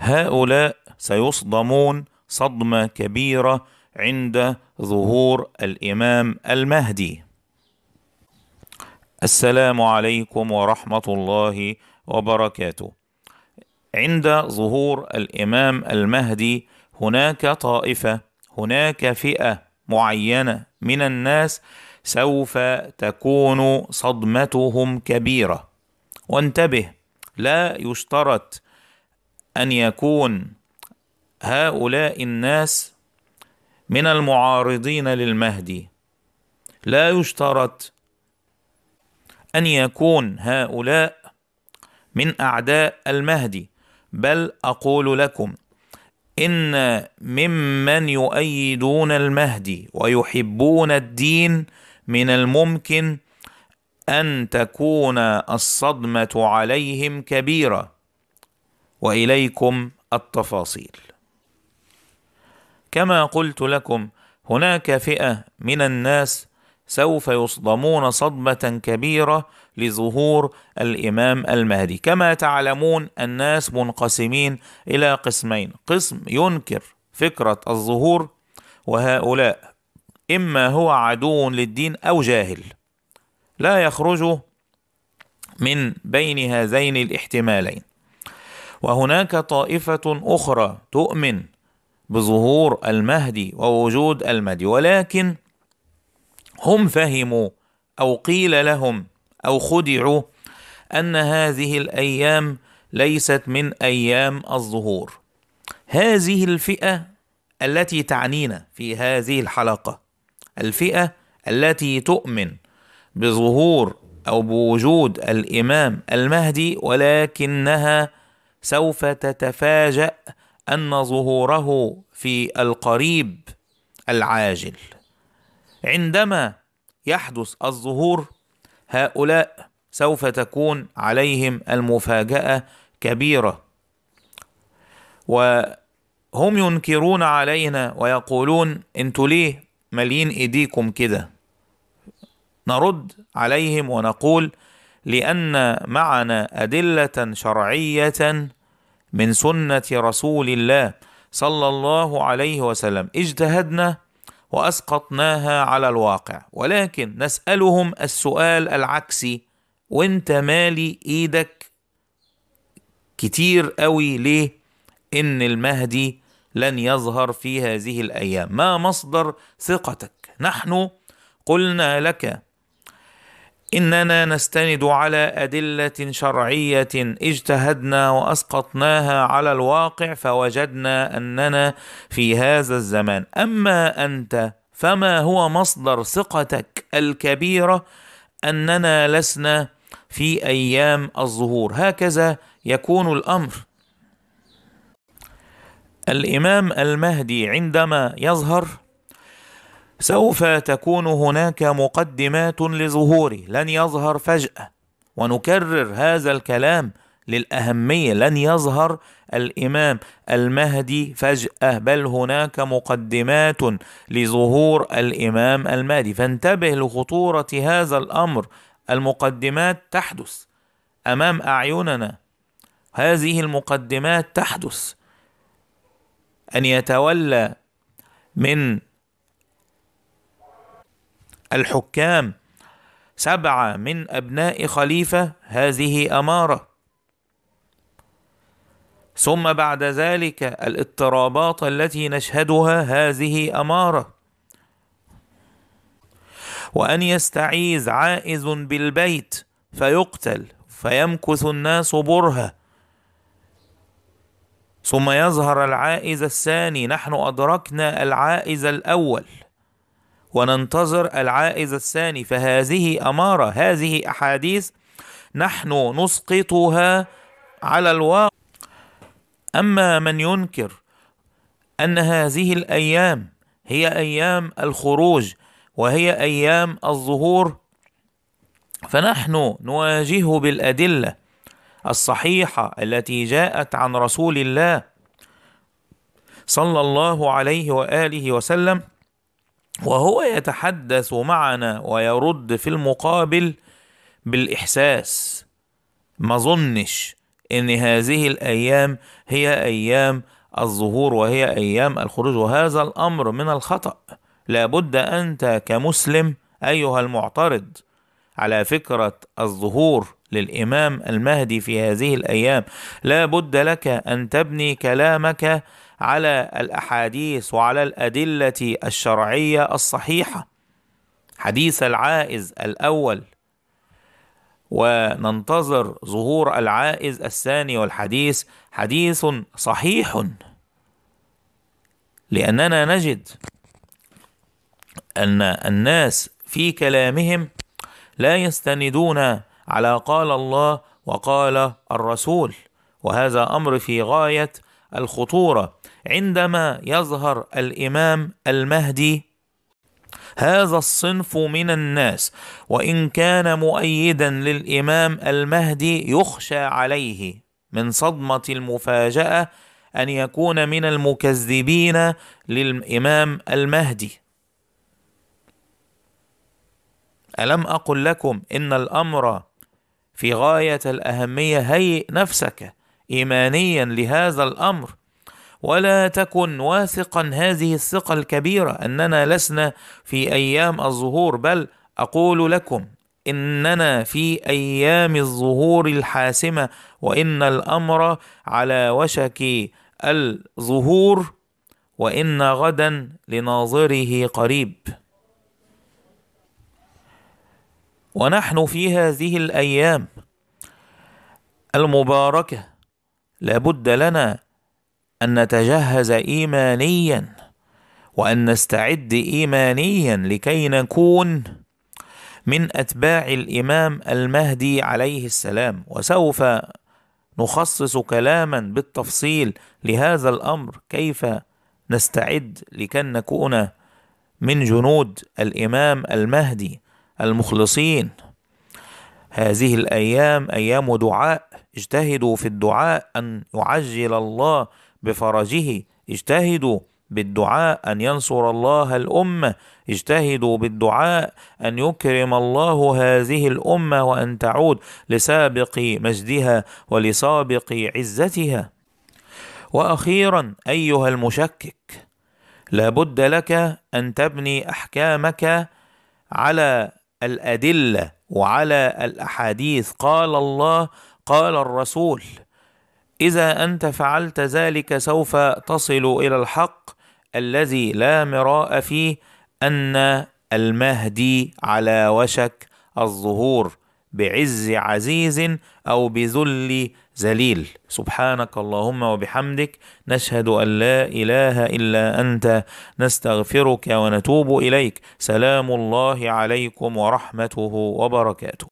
هؤلاء سيصدمون صدمه كبيره عند ظهور الامام المهدي السلام عليكم ورحمه الله وبركاته عند ظهور الامام المهدي هناك طائفه هناك فئه معينه من الناس سوف تكون صدمتهم كبيره وانتبه لا يشترط ان يكون هؤلاء الناس من المعارضين للمهدي لا يشترط ان يكون هؤلاء من اعداء المهدي بل اقول لكم ان ممن يؤيدون المهدي ويحبون الدين من الممكن ان تكون الصدمه عليهم كبيره واليكم التفاصيل كما قلت لكم هناك فئه من الناس سوف يصدمون صدمه كبيره لظهور الامام المهدي كما تعلمون الناس منقسمين الى قسمين قسم ينكر فكره الظهور وهؤلاء اما هو عدو للدين او جاهل لا يخرج من بين هذين الاحتمالين وهناك طائفه اخرى تؤمن بظهور المهدي ووجود المهدي ولكن هم فهموا او قيل لهم او خدعوا ان هذه الايام ليست من ايام الظهور هذه الفئه التي تعنينا في هذه الحلقه الفئه التي تؤمن بظهور او بوجود الامام المهدي ولكنها سوف تتفاجأ أن ظهوره في القريب العاجل عندما يحدث الظهور هؤلاء سوف تكون عليهم المفاجأة كبيرة وهم ينكرون علينا ويقولون انتوا ليه مالين ايديكم كده نرد عليهم ونقول لأن معنا أدلة شرعية من سنة رسول الله صلى الله عليه وسلم اجتهدنا وأسقطناها على الواقع ولكن نسألهم السؤال العكسي وانت مالي ايدك كتير قوي ليه ان المهدي لن يظهر في هذه الايام ما مصدر ثقتك نحن قلنا لك اننا نستند على ادله شرعيه اجتهدنا واسقطناها على الواقع فوجدنا اننا في هذا الزمان اما انت فما هو مصدر ثقتك الكبيره اننا لسنا في ايام الظهور هكذا يكون الامر الامام المهدي عندما يظهر سوف تكون هناك مقدمات لظهوره لن يظهر فجأة ونكرر هذا الكلام للأهمية لن يظهر الإمام المهدي فجأة بل هناك مقدمات لظهور الإمام المهدي فانتبه لخطورة هذا الأمر المقدمات تحدث أمام أعيننا هذه المقدمات تحدث أن يتولى من الحكام سبعة من أبناء خليفة هذه أمارة ثم بعد ذلك الاضطرابات التي نشهدها هذه أمارة وأن يستعيذ عائز بالبيت فيقتل فيمكث الناس برهة ثم يظهر العائز الثاني نحن أدركنا العائز الأول وننتظر العائز الثاني فهذه أمارة هذه أحاديث نحن نسقطها على الواقع أما من ينكر أن هذه الأيام هي أيام الخروج وهي أيام الظهور فنحن نواجه بالأدلة الصحيحة التي جاءت عن رسول الله صلى الله عليه وآله وسلم وهو يتحدث معنا ويرد في المقابل بالإحساس ما ظنش ان هذه الايام هي ايام الظهور وهي ايام الخروج وهذا الامر من الخطا لابد انت كمسلم ايها المعترض على فكره الظهور للامام المهدي في هذه الايام لابد لك ان تبني كلامك على الاحاديث وعلى الادله الشرعيه الصحيحه حديث العائز الاول وننتظر ظهور العائز الثاني والحديث حديث صحيح لاننا نجد ان الناس في كلامهم لا يستندون على قال الله وقال الرسول وهذا امر في غايه الخطوره عندما يظهر الامام المهدي هذا الصنف من الناس وان كان مؤيدا للامام المهدي يخشى عليه من صدمه المفاجاه ان يكون من المكذبين للامام المهدي الم اقل لكم ان الامر في غايه الاهميه هيئ نفسك ايمانيا لهذا الامر ولا تكن واثقا هذه الثقه الكبيره اننا لسنا في ايام الظهور بل اقول لكم اننا في ايام الظهور الحاسمه وان الامر على وشك الظهور وان غدا لناظره قريب ونحن في هذه الايام المباركه لابد لنا ان نتجهز ايمانيا وان نستعد ايمانيا لكي نكون من اتباع الامام المهدي عليه السلام وسوف نخصص كلاما بالتفصيل لهذا الامر كيف نستعد لكي نكون من جنود الامام المهدي المخلصين هذه الايام ايام دعاء اجتهدوا في الدعاء ان يعجل الله بفرجه اجتهدوا بالدعاء ان ينصر الله الامه اجتهدوا بالدعاء ان يكرم الله هذه الامه وان تعود لسابق مجدها ولسابق عزتها واخيرا ايها المشكك لابد لك ان تبني احكامك على الادله وعلى الاحاديث قال الله قال الرسول اذا انت فعلت ذلك سوف تصل الى الحق الذي لا مراء فيه ان المهدي على وشك الظهور بعز عزيز او بذل ذليل سبحانك اللهم وبحمدك نشهد ان لا اله الا انت نستغفرك ونتوب اليك سلام الله عليكم ورحمته وبركاته